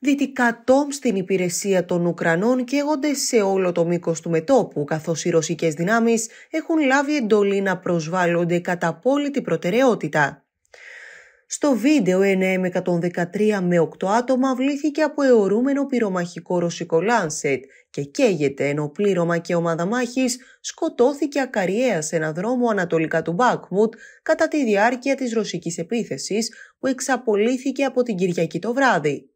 δυτικά τόμ στην υπηρεσία των Ουκρανών καίγονται σε όλο το μήκος του μετόπου, καθώς οι ρωσικές δυνάμεις έχουν λάβει εντολή να προσβάλλονται κατά απόλυτη προτεραιότητα. Στο βίντεο, ένα M113 με 8 άτομα βλήθηκε από αιωρούμενο πυρομαχικό ρωσικό Λάνσετ και καίγεται ενώ πλήρωμα και ομάδα μάχης σκοτώθηκε ακαριέα σε ένα δρόμο ανατολικά του Μπάκμουτ κατά τη διάρκεια της ρωσικής επίθεσης που εξαπολύθηκε από την Κυριακή το βράδυ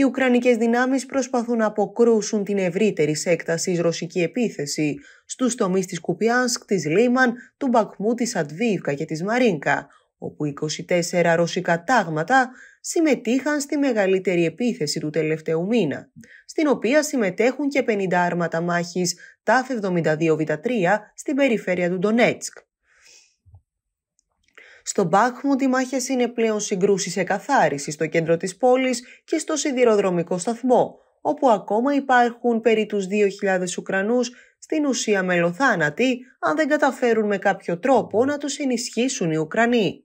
οι Ουκρανικές δυνάμεις προσπαθούν να αποκρούσουν την ευρύτερη έκταση ρωσική επίθεση στους τομείς της Κουπιάνσκ, της Λίμαν, του Μπακμού, της Αντβίβκα και της Μαρίνκα, όπου 24 ρωσικά τάγματα συμμετείχαν στη μεγαλύτερη επίθεση του τελευταίου μήνα, στην οποία συμμετέχουν και 50 άρματα μάχης ΤΑΦ-72 Β3 στην περιφέρεια του Ντονέτσκ. Στο Μπάχμουντ οι μάχες είναι πλέον συγκρούσεις εκαθάρισης στο κέντρο της πόλης και στο σιδηροδρομικό σταθμό, όπου ακόμα υπάρχουν περί τους 2.000 Ουκρανούς στην ουσία μελοθάνατοι αν δεν καταφέρουν με κάποιο τρόπο να τους ενισχύσουν οι Ουκρανοί.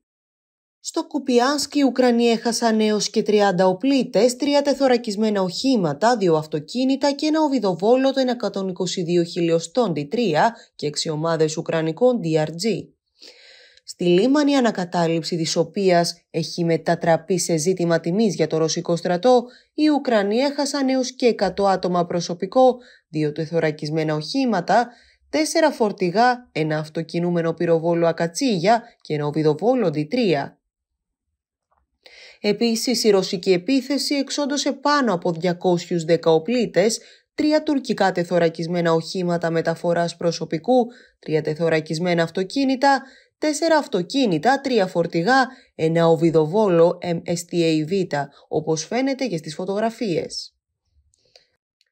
Στο Κουπιάνσκι οι Ουκρανοί έχασαν έως και 30 οπλίτες, τρία τεθωρακισμένα οχήματα, δύο αυτοκίνητα και ένα οβιδοβόλο των 122 χιλιοστών D3 και 6 ομάδες Ουκρανικών DRG στη λίμανη ανακατάληψη της οποίας έχει μετατραπεί σε ζήτημα τιμής για το ρωσικό στρατό, οι Ουκρανοί έχασαν έως και 100 άτομα προσωπικό, δύο τεθωρακισμένα οχήματα, τέσσερα φορτηγά, ένα αυτοκινούμενο πυροβόλο Ακατσίγια και ένα οβιδοβόλο Ντιτρία. Επίσης, η ρωσική επίθεση εξόντωσε πάνω από 210 δεκαοπλίτες, τρία τουρκικά τεθωρακισμένα οχήματα μεταφοράς προσωπικού, τρία τεθωρακισμένα αυτοκίνητα, τέσσερα αυτοκίνητα, τρία φορτηγά, ένα οβιδοβόλο MSTAV, όπως φαίνεται και στις φωτογραφίες.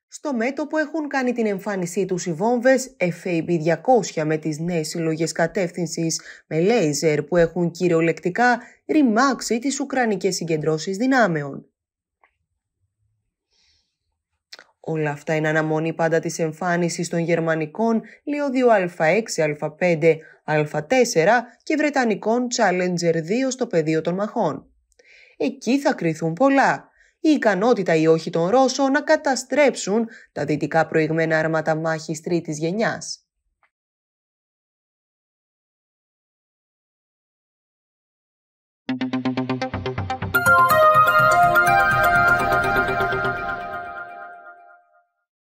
Στο μέτωπο έχουν κάνει την εμφάνισή τους οι βόμβες FAB-200 με τις νέες συλλογές κατεύθυνσης με λέιζερ που έχουν κυριολεκτικά ρημάξει τις Ουκρανικές συγκεντρώσεις δυνάμεων. Όλα αυτά είναι αναμονή πάντα της εμφάνισης των γερμανικων λιωδιο Λεωδίου Α6, Α5, Α4 και βρετανικών Challenger 2 στο πεδίο των μαχών. Εκεί θα κρυθούν πολλά. Η ικανότητα ή όχι των Ρώσων να καταστρέψουν τα δυτικά προηγμένα άρματα μάχης τρίτης γενιάς.